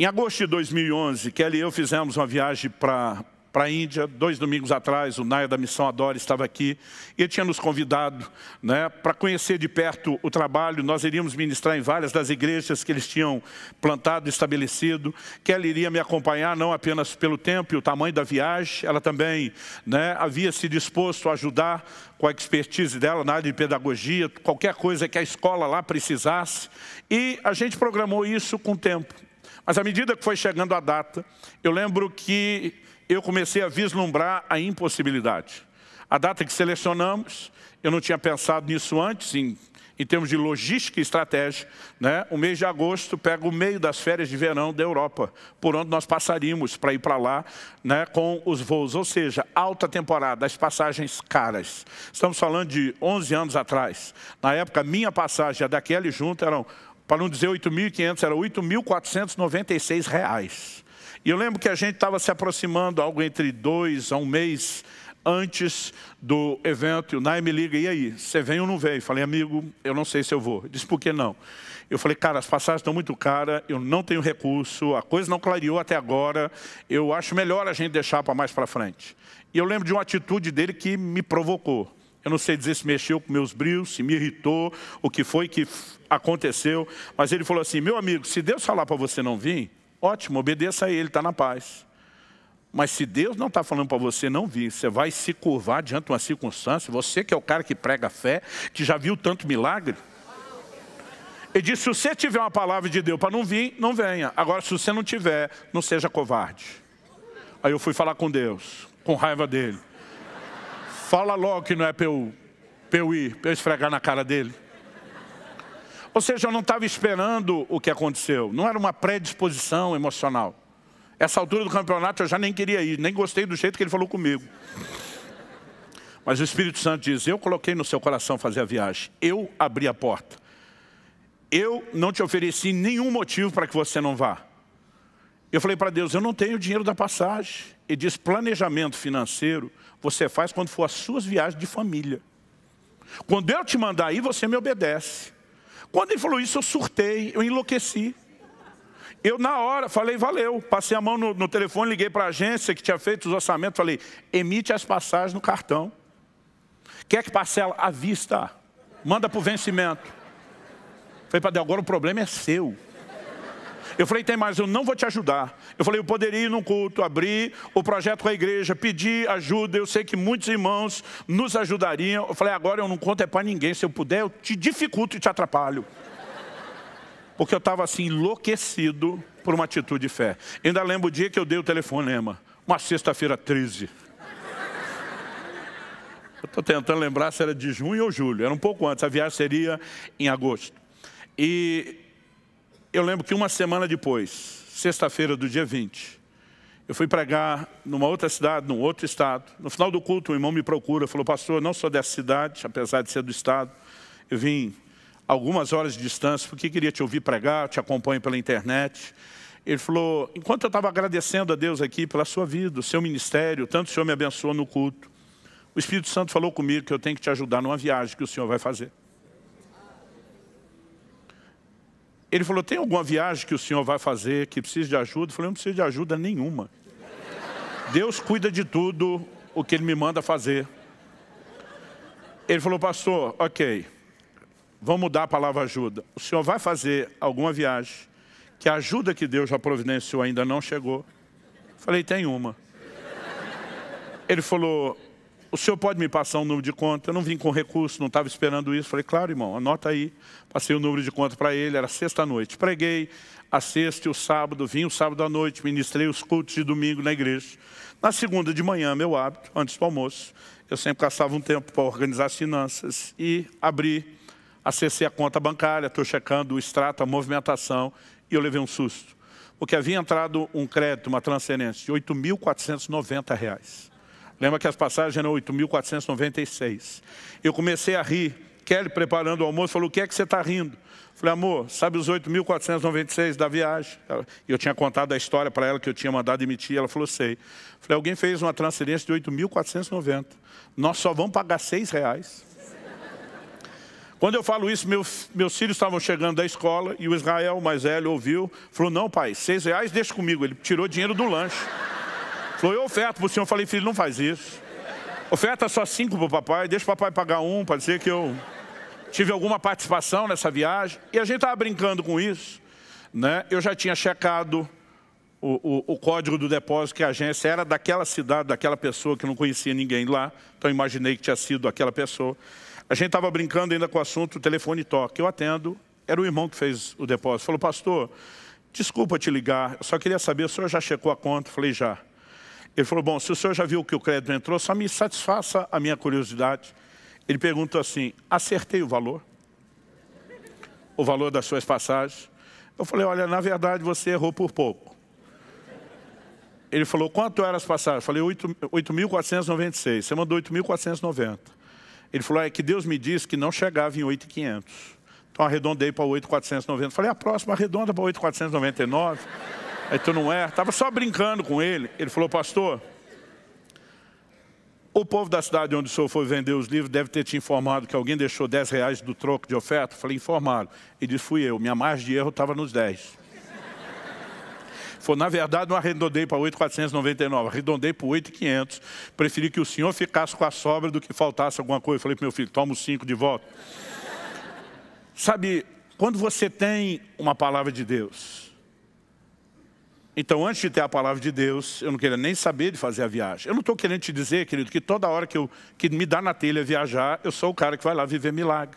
Em agosto de 2011, Kelly e eu fizemos uma viagem para para a Índia, dois domingos atrás, o Naya da Missão Adora estava aqui, e ele tinha nos convidado né, para conhecer de perto o trabalho, nós iríamos ministrar em várias das igrejas que eles tinham plantado, estabelecido, Kelly iria me acompanhar, não apenas pelo tempo e o tamanho da viagem, ela também né, havia se disposto a ajudar com a expertise dela na área de pedagogia, qualquer coisa que a escola lá precisasse, e a gente programou isso com o tempo. Mas à medida que foi chegando a data, eu lembro que eu comecei a vislumbrar a impossibilidade. A data que selecionamos, eu não tinha pensado nisso antes, em, em termos de logística e estratégia. Né? O mês de agosto pega o meio das férias de verão da Europa, por onde nós passaríamos para ir para lá né, com os voos. Ou seja, alta temporada, as passagens caras. Estamos falando de 11 anos atrás. Na época, minha passagem daquela e junto eram para não dizer 8.500, era 8.496 reais. E eu lembro que a gente estava se aproximando algo entre dois a um mês antes do evento, e o Nai me liga, e aí, você vem ou não vem? Eu falei, amigo, eu não sei se eu vou. Ele disse, por que não? Eu falei, cara, as passagens estão muito caras, eu não tenho recurso, a coisa não clareou até agora, eu acho melhor a gente deixar para mais para frente. E eu lembro de uma atitude dele que me provocou. Eu não sei dizer se mexeu com meus brios, se me irritou, o que foi que aconteceu, mas ele falou assim, meu amigo, se Deus falar para você não vir, ótimo, obedeça a ele, está na paz. Mas se Deus não está falando para você não vir, você vai se curvar diante de uma circunstância, você que é o cara que prega fé, que já viu tanto milagre, ele disse, se você tiver uma palavra de Deus para não vir, não venha. Agora, se você não tiver, não seja covarde. Aí eu fui falar com Deus, com raiva dele. Fala logo que não é para eu, eu ir, para eu esfregar na cara dele. Ou seja, eu não estava esperando o que aconteceu. Não era uma predisposição emocional. Essa altura do campeonato eu já nem queria ir, nem gostei do jeito que ele falou comigo. Mas o Espírito Santo diz, eu coloquei no seu coração fazer a viagem. Eu abri a porta. Eu não te ofereci nenhum motivo para que você não vá. Eu falei para Deus, eu não tenho dinheiro da passagem. Ele diz, planejamento financeiro você faz quando for as suas viagens de família. Quando eu te mandar aí, você me obedece. Quando ele falou isso, eu surtei, eu enlouqueci. Eu na hora falei, valeu. Passei a mão no, no telefone, liguei para a agência que tinha feito os orçamentos, falei, emite as passagens no cartão. Quer que parcela? À vista. Manda para o vencimento. Falei, para Deus, agora o problema é seu. Eu falei, tem mais, eu não vou te ajudar. Eu falei, eu poderia ir num culto, abrir o projeto com a igreja, pedir ajuda. Eu sei que muitos irmãos nos ajudariam. Eu falei, agora eu não conto é para ninguém. Se eu puder, eu te dificulto e te atrapalho. Porque eu estava assim, enlouquecido por uma atitude de fé. Ainda lembro o dia que eu dei o telefonema. Uma sexta-feira 13. Eu estou tentando lembrar se era de junho ou julho. Era um pouco antes. A viagem seria em agosto. E eu lembro que uma semana depois, sexta-feira do dia 20, eu fui pregar numa outra cidade, num outro estado. No final do culto, um irmão me procura, falou, pastor, eu não sou dessa cidade, apesar de ser do estado. Eu vim algumas horas de distância, porque queria te ouvir pregar, te acompanho pela internet. Ele falou, enquanto eu estava agradecendo a Deus aqui pela sua vida, o seu ministério, tanto o Senhor me abençoou no culto, o Espírito Santo falou comigo que eu tenho que te ajudar numa viagem que o Senhor vai fazer. Ele falou, tem alguma viagem que o senhor vai fazer que precisa de ajuda? Eu falei, não preciso de ajuda nenhuma. Deus cuida de tudo o que ele me manda fazer. Ele falou, pastor, ok, vamos mudar a palavra ajuda. O senhor vai fazer alguma viagem que a ajuda que Deus já providenciou ainda não chegou? Eu falei, tem uma. Ele falou, o senhor pode me passar um número de conta? Eu não vim com recurso, não estava esperando isso. Falei, claro, irmão, anota aí. Passei o número de conta para ele, era sexta-noite. Preguei a sexta e o sábado, vim o sábado à noite, ministrei os cultos de domingo na igreja. Na segunda de manhã, meu hábito, antes do almoço, eu sempre gastava um tempo para organizar as finanças e abri, acessei a conta bancária, estou checando o extrato, a movimentação, e eu levei um susto. Porque havia entrado um crédito, uma transferência de R$ 8.490. Lembra que as passagens eram 8.496. Eu comecei a rir. Kelly, preparando o almoço, falou, o que é que você está rindo? Falei, amor, sabe os 8.496 da viagem? Eu tinha contado a história para ela que eu tinha mandado emitir, ela falou, sei. Falei, alguém fez uma transferência de 8.490. Nós só vamos pagar seis reais. Quando eu falo isso, meus, meus filhos estavam chegando da escola e o Israel, mais velho, ouviu, falou, não pai, seis reais deixa comigo. Ele tirou dinheiro do lanche. Falou, eu oferto para o senhor. Eu falei, filho, não faz isso. Oferta só cinco para o papai, deixa o papai pagar um, para dizer que eu tive alguma participação nessa viagem. E a gente estava brincando com isso. Né? Eu já tinha checado o, o, o, código do depósito que a agência era daquela cidade, daquela pessoa que não conhecia ninguém lá. Então imaginei que tinha sido aquela pessoa. A gente estava brincando ainda com o assunto, o telefone toca. Eu atendo, era o irmão que fez o depósito. Falou, pastor, desculpa te ligar, eu só queria saber, o senhor já checou a conta? falei, já. Ele falou, bom, se o senhor já viu que o crédito entrou, só me satisfaça a minha curiosidade. Ele perguntou assim, acertei o valor? O valor das suas passagens? Eu falei, olha, na verdade você errou por pouco. Ele falou, quanto eram as passagens? Eu falei, 8.496. Você mandou 8.490. Ele falou, é que Deus me disse que não chegava em 8.500. Então arredondei para 8.490. Falei, a próxima arredonda para 8.499. Aí tu não é? Estava só brincando com ele. Ele falou, pastor, o povo da cidade onde o senhor foi vender os livros deve ter te informado que alguém deixou 10 reais do troco de oferta. Falei, informado. Ele disse, fui eu. Minha margem de erro estava nos 10. Foi, na verdade, não arredondei para 8,499, arredondei para 8,500. Preferi que o senhor ficasse com a sobra do que faltasse alguma coisa. Falei para meu filho, toma os cinco de volta. Sabe, quando você tem uma palavra de Deus, então, antes de ter a palavra de Deus, eu não queria nem saber de fazer a viagem. Eu não estou querendo te dizer, querido, que toda hora que, eu, que me dá na telha viajar, eu sou o cara que vai lá viver milagre.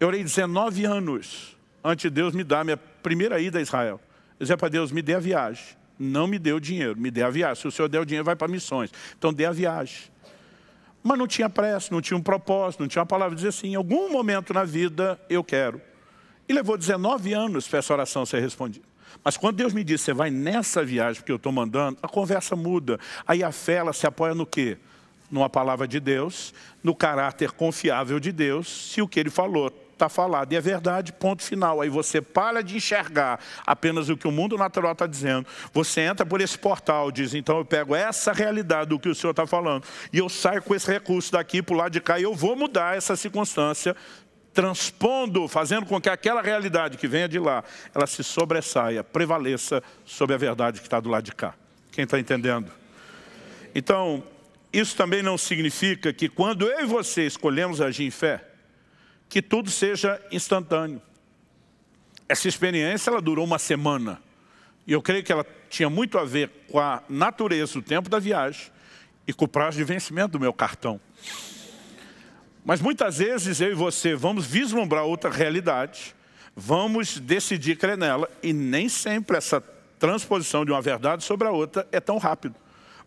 Eu orei 19 anos antes de Deus me dar minha primeira ida a Israel. Eu dizia para Deus, me dê a viagem. Não me dê o dinheiro, me dê a viagem. Se o Senhor der o dinheiro, vai para missões. Então, dê a viagem. Mas não tinha pressa, não tinha um propósito, não tinha uma palavra. Dizer assim, em algum momento na vida, eu quero. E levou 19 anos para essa oração ser respondida. Mas quando Deus me diz, você vai nessa viagem que eu estou mandando, a conversa muda. Aí a fé, ela se apoia no quê? Numa palavra de Deus, no caráter confiável de Deus, se o que ele falou está falado e é verdade, ponto final. Aí você para de enxergar apenas o que o mundo natural está dizendo. Você entra por esse portal, diz, então eu pego essa realidade do que o senhor está falando e eu saio com esse recurso daqui para o lado de cá e eu vou mudar essa circunstância transpondo, fazendo com que aquela realidade que venha de lá, ela se sobressaia, prevaleça sobre a verdade que está do lado de cá. Quem está entendendo? Então, isso também não significa que quando eu e você escolhemos agir em fé, que tudo seja instantâneo. Essa experiência ela durou uma semana. E eu creio que ela tinha muito a ver com a natureza, o tempo da viagem e com o prazo de vencimento do meu cartão. Mas muitas vezes eu e você vamos vislumbrar outra realidade, vamos decidir crer nela, e nem sempre essa transposição de uma verdade sobre a outra é tão rápido.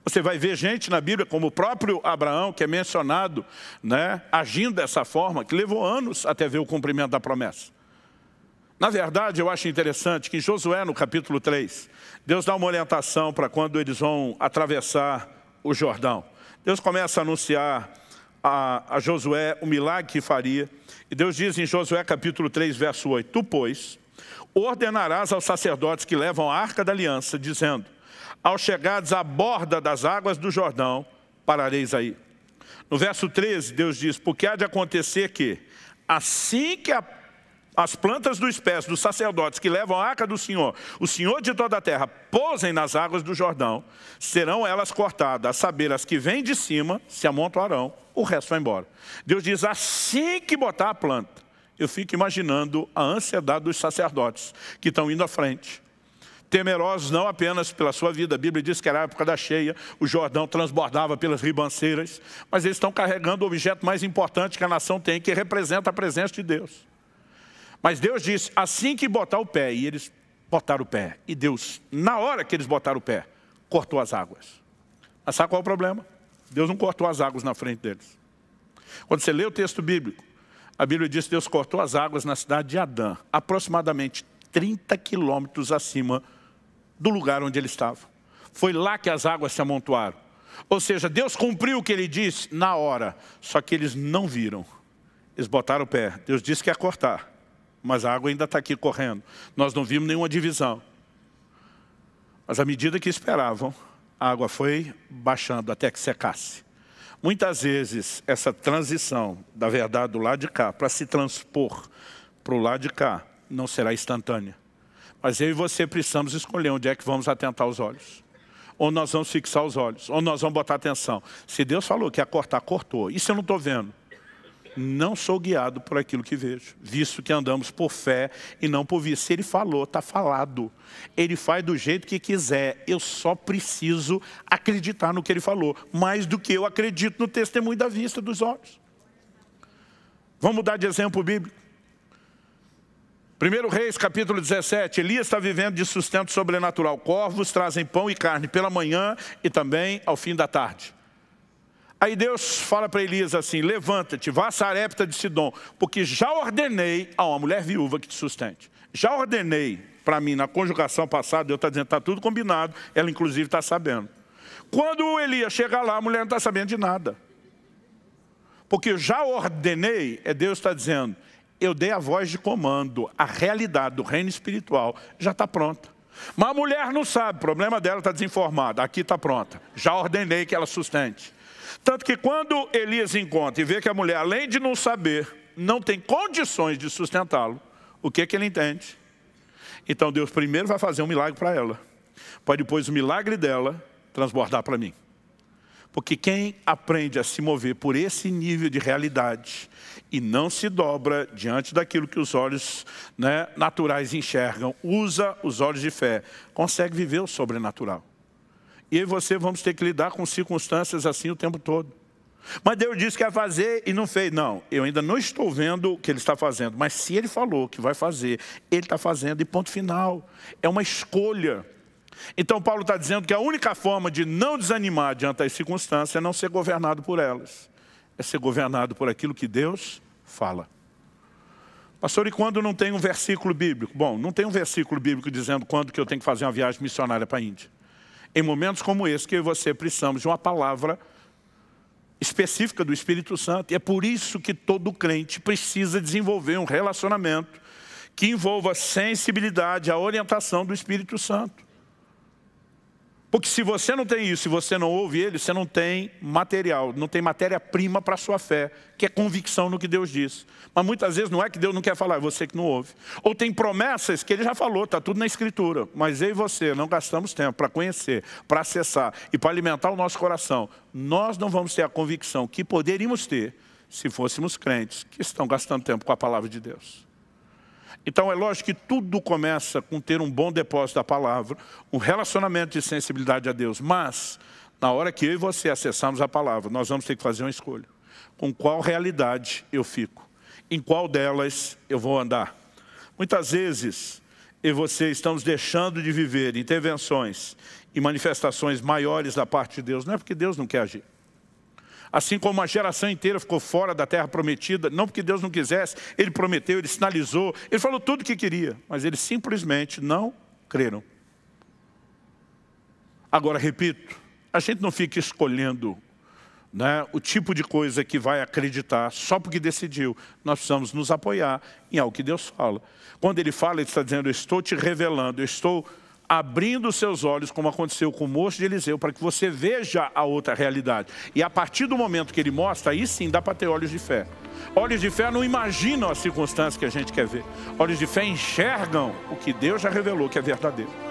Você vai ver gente na Bíblia, como o próprio Abraão, que é mencionado, né, agindo dessa forma, que levou anos até ver o cumprimento da promessa. Na verdade, eu acho interessante que em Josué, no capítulo 3, Deus dá uma orientação para quando eles vão atravessar o Jordão. Deus começa a anunciar a, a Josué o milagre que faria. E Deus diz em Josué capítulo 3, verso 8, Tu, pois, ordenarás aos sacerdotes que levam a arca da aliança, dizendo, ao chegares à borda das águas do Jordão, parareis aí. No verso 13, Deus diz, porque há de acontecer que, assim que a as plantas dos pés dos sacerdotes que levam a arca do Senhor, o Senhor de toda a terra, posem nas águas do Jordão, serão elas cortadas, a saber, as que vêm de cima se amontoarão, o resto vai embora. Deus diz, assim que botar a planta, eu fico imaginando a ansiedade dos sacerdotes que estão indo à frente. Temerosos não apenas pela sua vida, a Bíblia diz que era a época da cheia, o Jordão transbordava pelas ribanceiras, mas eles estão carregando o objeto mais importante que a nação tem, que representa a presença de Deus. Mas Deus disse, assim que botar o pé, e eles botaram o pé. E Deus, na hora que eles botaram o pé, cortou as águas. Mas sabe qual é o problema? Deus não cortou as águas na frente deles. Quando você lê o texto bíblico, a Bíblia diz que Deus cortou as águas na cidade de Adã, aproximadamente 30 quilômetros acima do lugar onde ele estava. Foi lá que as águas se amontoaram. Ou seja, Deus cumpriu o que ele disse na hora, só que eles não viram. Eles botaram o pé. Deus disse que ia cortar mas a água ainda está aqui correndo. Nós não vimos nenhuma divisão. Mas à medida que esperavam, a água foi baixando até que secasse. Muitas vezes, essa transição da verdade do lado de cá para se transpor para o lado de cá não será instantânea. Mas eu e você precisamos escolher onde é que vamos atentar os olhos. Ou nós vamos fixar os olhos, ou nós vamos botar atenção. Se Deus falou que ia cortar, cortou. Isso eu não estou vendo não sou guiado por aquilo que vejo, visto que andamos por fé e não por vista. Se ele falou, está falado. Ele faz do jeito que quiser. Eu só preciso acreditar no que ele falou, mais do que eu acredito no testemunho da vista dos olhos. Vamos mudar de exemplo bíblico. 1 Reis, capítulo 17, Elias está vivendo de sustento sobrenatural. Corvos trazem pão e carne pela manhã e também ao fim da tarde. Aí Deus fala para Elias assim, levanta-te, vá a Sarepta de Sidom, porque já ordenei a uma mulher viúva que te sustente. Já ordenei, para mim, na conjugação passada, Deus está dizendo, está tudo combinado, ela inclusive está sabendo. Quando Elias chega lá, a mulher não está sabendo de nada. Porque já ordenei, é Deus está dizendo, eu dei a voz de comando, a realidade do reino espiritual já está pronta. Mas a mulher não sabe, o problema dela está desinformada, aqui está pronta. Já ordenei que ela sustente. Tanto que quando Elias encontra e vê que a mulher, além de não saber, não tem condições de sustentá-lo, o que, é que ele entende? Então Deus primeiro vai fazer um milagre para ela, para depois o milagre dela transbordar para mim. Porque quem aprende a se mover por esse nível de realidade e não se dobra diante daquilo que os olhos né, naturais enxergam, usa os olhos de fé, consegue viver o sobrenatural eu e você vamos ter que lidar com circunstâncias assim o tempo todo. Mas Deus disse que ia fazer e não fez. Não, eu ainda não estou vendo o que ele está fazendo. Mas se ele falou que vai fazer, ele está fazendo e ponto final. É uma escolha. Então Paulo está dizendo que a única forma de não desanimar diante das circunstâncias é não ser governado por elas. É ser governado por aquilo que Deus fala. Pastor, e quando não tem um versículo bíblico? Bom, não tem um versículo bíblico dizendo quando que eu tenho que fazer uma viagem missionária para a Índia. Em momentos como esse, que eu e você precisamos de uma palavra específica do Espírito Santo. E é por isso que todo crente precisa desenvolver um relacionamento que envolva sensibilidade à orientação do Espírito Santo. Porque se você não tem isso, se você não ouve ele, você não tem material, não tem matéria-prima para a sua fé, que é convicção no que Deus diz. Mas muitas vezes não é que Deus não quer falar, é você que não ouve. Ou tem promessas que ele já falou, está tudo na Escritura. Mas eu e você não gastamos tempo para conhecer, para acessar e para alimentar o nosso coração. Nós não vamos ter a convicção que poderíamos ter se fôssemos crentes que estão gastando tempo com a palavra de Deus. Então é lógico que tudo começa com ter um bom depósito da palavra, um relacionamento de sensibilidade a Deus. Mas, na hora que eu e você acessarmos a palavra, nós vamos ter que fazer uma escolha. Com qual realidade eu fico? Em qual delas eu vou andar? Muitas vezes, eu e você estamos deixando de viver intervenções e manifestações maiores da parte de Deus. Não é porque Deus não quer agir. Assim como a geração inteira ficou fora da terra prometida, não porque Deus não quisesse, ele prometeu, ele sinalizou, ele falou tudo o que queria, mas eles simplesmente não creram. Agora, repito, a gente não fica escolhendo né, o tipo de coisa que vai acreditar só porque decidiu. Nós precisamos nos apoiar em algo que Deus fala. Quando Ele fala, Ele está dizendo, eu estou te revelando, eu estou abrindo seus olhos, como aconteceu com o moço de Eliseu, para que você veja a outra realidade. E a partir do momento que ele mostra, aí sim dá para ter olhos de fé. Olhos de fé não imaginam as circunstâncias que a gente quer ver. Olhos de fé enxergam o que Deus já revelou que é verdadeiro.